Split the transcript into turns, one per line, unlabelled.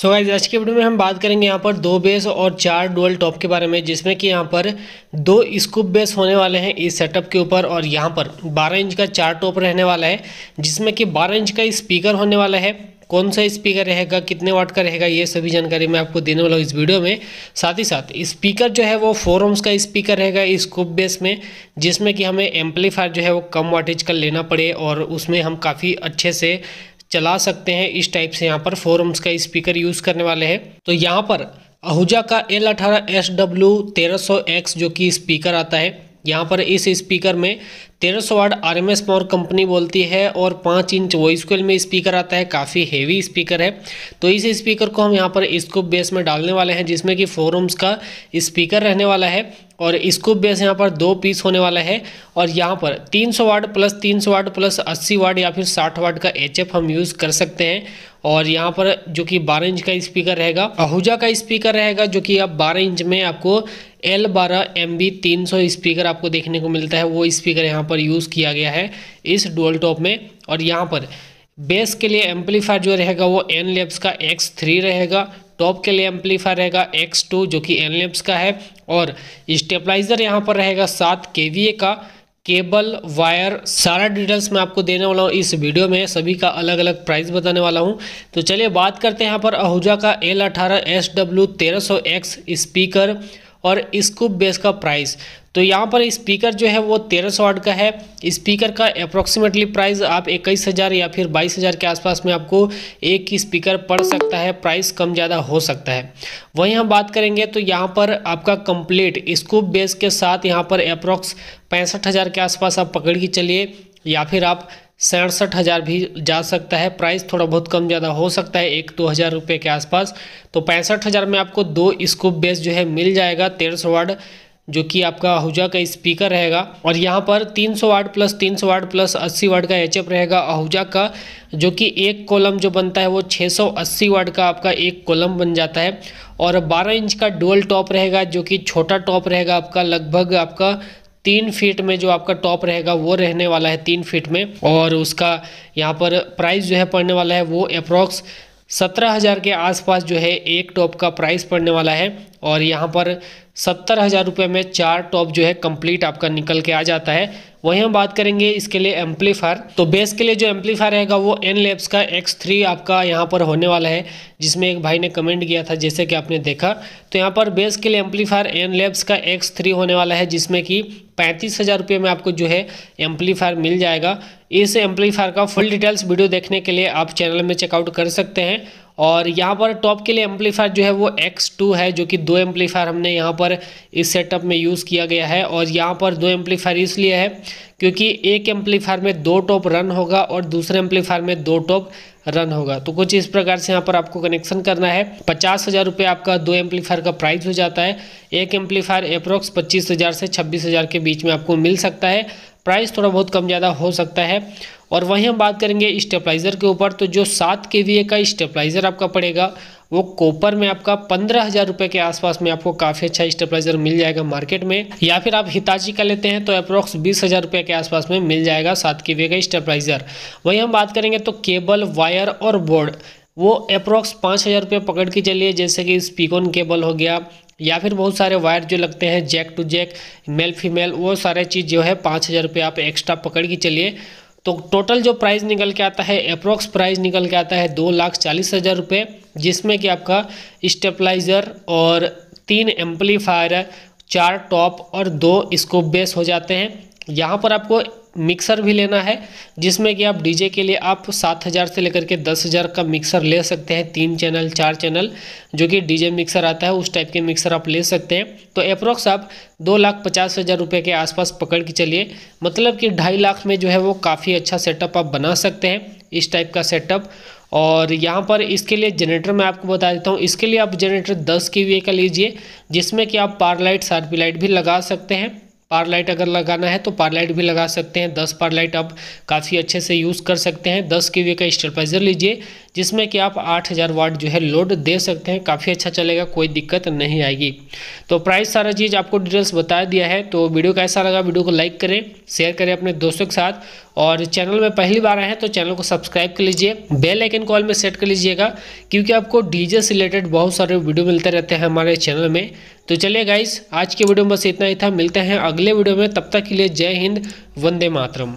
so guys आज के video में हम बात करेंगे यहाँ पर दो बेस और चार डुअल टॉप के बारे में जिसमें कि यहाँ पर दो स्कूप बेस होने वाले हैं इस सेटअप के ऊपर और यहाँ पर 12 इंच का चार टॉप रहने वाला है जिसमें कि 12 इंच का स्पीकर होने वाला है कौन सा स्पीकर रहेगा कितने वाट का रहेगा ये सभी जानकारी मैं आपको देने वाला हूँ इस वीडियो में साथ ही साथ स्पीकर जो है वो फोर ओम्स का स्पीकर रहेगा स्कूप बेस में जिसमें कि हमें एम्पलीफायर जो है वो कम वाटेज का लेना पड़े और उसमें हम काफ़ी अच्छे से चला सकते हैं इस टाइप से यहाँ पर फोरम्स का स्पीकर यूज़ करने वाले हैं तो यहाँ पर आहूजा का एल अठारह एस डब्ल्यू तेरह सौ एक्स जो कि स्पीकर आता है यहाँ पर इस स्पीकर में 1300 सौ watt R M S power company बोलती है और पाँच इंच वॉइस कोयल में स्पीकर आता है काफ़ी हेवी स्पीकर है तो इस स्पीकर को हम यहाँ पर इसको बेस में डालने वाले हैं जिसमें कि फोरम्स का स्पीकर रहने वाला है और स्कूप बेस यहाँ पर दो पीस होने वाला है और यहाँ पर 300 वाट प्लस 300 वाट प्लस 80 वाट या फिर 60 वाट का एफ हम यूज़ कर सकते हैं और यहाँ पर जो कि 12 इंच का स्पीकर रहेगा आहूजा का स्पीकर रहेगा जो कि आप 12 इंच में आपको एल बारह एम बी तीन सौ स्पीकर आपको देखने को मिलता है वो स्पीकर यहाँ पर यूज़ किया गया है इस डोल टॉप में और यहाँ पर बेस के लिए एम्पलीफायर जो रहेगा वो एन लेब्स का एक्स थ्री रहेगा टॉप के लिए एम्पलीफायर रहेगा एक्स टू जो कि एनलेम्स का है और स्टेबलाइजर यहाँ पर रहेगा सात के का केबल वायर सारा डिटेल्स मैं आपको देने वाला हूँ इस वीडियो में सभी का अलग अलग प्राइस बताने वाला हूँ तो चलिए बात करते हैं यहाँ पर आहूजा का एल अठारह एस डब्ल्यू तेरह सौ एक्स स्पीकर और इसकूप बेस का प्राइस तो यहाँ पर स्पीकर जो है वो तेरह सौ का है स्पीकर का अप्रोक्सीमेटली प्राइस आप इक्कीस हज़ार या फिर बाईस हज़ार के आसपास में आपको एक ही स्पीकर पड़ सकता है प्राइस कम ज़्यादा हो सकता है वहीं हम बात करेंगे तो यहाँ पर आपका कंप्लीट स्कूप बेस के साथ यहाँ पर अप्रोक्स पैंसठ हज़ार के आसपास आप पकड़ के चलिए या फिर आप सड़सठ हज़ार भी जा सकता है प्राइस थोड़ा बहुत कम ज़्यादा हो सकता है एक दो हज़ार रुपये के आसपास तो पैंसठ हज़ार में आपको दो स्कूप बेस जो है मिल जाएगा तेरह सौ वाट जो कि आपका आहूजा का स्पीकर रहेगा और यहाँ पर 300 वाट प्लस 300 वाट प्लस अस्सी वाट का एच रहेगा आहूजा का जो कि एक कॉलम जो बनता है वो 680 वाट का आपका एक कॉलम बन जाता है और 12 इंच का डुअल टॉप रहेगा जो कि छोटा टॉप रहेगा आपका लगभग आपका तीन फीट में जो आपका टॉप रहेगा वो रहने वाला है तीन फीट में और उसका यहाँ पर प्राइस जो है पड़ने वाला है वो अप्रॉक्स सत्रह हज़ार के आसपास जो है एक टॉप का प्राइस पड़ने वाला है और यहाँ पर सत्तर हज़ार रुपये में चार टॉप जो है कंप्लीट आपका निकल के आ जाता है वहीं हम बात करेंगे इसके लिए एम्पलीफायर तो बेस के लिए जो एम्पलीफायर रहेगा वो एन लेब्स का एक्स थ्री आपका यहाँ पर होने वाला है जिसमें एक भाई ने कमेंट किया था जैसे कि आपने देखा तो यहाँ पर बेस के लिए एम्पलीफायर एन लेब्स का एक्स थ्री होने वाला है जिसमें कि पैंतीस हज़ार रुपये में आपको जो है एम्पलीफायर मिल जाएगा इस एम्पलीफायर का फुल डिटेल्स वीडियो देखने के लिए आप चैनल में चेकआउट कर सकते हैं और यहाँ पर टॉप के लिए एम्पलीफायर जो है वो X2 है जो कि दो एम्पलीफायर हमने यहाँ पर इस सेटअप में यूज़ किया गया है और यहाँ पर दो एम्पलीफायर इसलिए है क्योंकि एक एम्पलीफायर में दो टॉप रन होगा और दूसरे एम्पलीफायर में दो टॉप रन होगा तो कुछ इस प्रकार से यहाँ पर आपको कनेक्शन करना है पचास हज़ार रुपये आपका दो एम्पलीफायर का प्राइस हो जाता है एक एम्पलीफायर अप्रोक्स पच्चीस हज़ार से छब्बीस हज़ार के बीच में आपको मिल सकता है प्राइस थोड़ा बहुत कम ज़्यादा हो सकता है और वहीं हम बात करेंगे स्टेपलाइज़र के ऊपर तो जो सात के वी का स्टेपलाइज़र आपका पड़ेगा वो कॉपर में आपका पंद्रह हज़ार रुपये के आसपास में आपको काफ़ी अच्छा स्टेपलाइज़र मिल जाएगा मार्केट में या फिर आप हिताची का लेते हैं तो अप्रोक्स बीस हज़ार रुपये के आसपास में मिल जाएगा सात के वी का स्टेपलाइज़र वहीं हम बात करेंगे तो केबल वायर और बोर्ड वो अप्रोक्स पाँच हज़ार रुपये पकड़ के चलिए जैसे कि स्पीकोन केबल हो गया या फिर बहुत सारे वायर जो लगते हैं jack to jack male female वो सारे चीज़ जो है पाँच हज़ार रुपये आप एक्स्ट्रा पकड़ के चलिए तो टोटल जो प्राइस निकल के आता है अप्रोक्स प्राइस निकल के आता है दो लाख चालीस हज़ार रुपये जिसमें कि आपका स्टेपलाइज़र और तीन एम्पलीफायर चार टॉप और दो इसको बेस हो जाते हैं यहाँ पर आपको मिक्सर भी लेना है जिसमें कि आप डीजे के लिए आप सात हज़ार से लेकर के दस हज़ार का मिक्सर ले सकते हैं तीन चैनल चार चैनल जो कि डीजे मिक्सर आता है उस टाइप के मिक्सर आप ले सकते हैं तो अप्रोक्स आप दो लाख पचास हज़ार रुपये के आसपास पकड़ के चलिए मतलब कि ढाई लाख में जो है वो काफ़ी अच्छा सेटअप आप बना सकते हैं इस टाइप का सेटअप और यहाँ पर इसके लिए जनरेटर मैं आपको बता देता हूँ इसके लिए आप जनरेटर 10 के वी का लीजिए जिसमें कि आप पार लाइट सार्पी लाइट भी लगा सकते हैं पार लाइट अगर लगाना है तो पार लाइट भी लगा सकते हैं दस पार लाइट आप काफ़ी अच्छे से यूज़ कर सकते हैं दस के वे का स्टेबलाइजर लीजिए जिसमें कि आप 8000 वाट जो है लोड दे सकते हैं काफ़ी अच्छा चलेगा कोई दिक्कत नहीं आएगी तो प्राइस सारा चीज़ आपको डिटेल्स बता दिया है तो वीडियो कैसा लगा वीडियो को लाइक करें शेयर करें अपने दोस्तों के साथ और चैनल में पहली बार आए हैं तो चैनल को सब्सक्राइब कर लीजिए बेल आइकन कॉल में सेट कर लीजिएगा क्योंकि आपको डीजे से रिलेटेड बहुत सारे वीडियो मिलते रहते हैं हमारे चैनल में तो चलिए गाइस आज के वीडियो में बस इतना ही था मिलते हैं अगले वीडियो में तब तक के लिए जय हिंद वंदे मातरम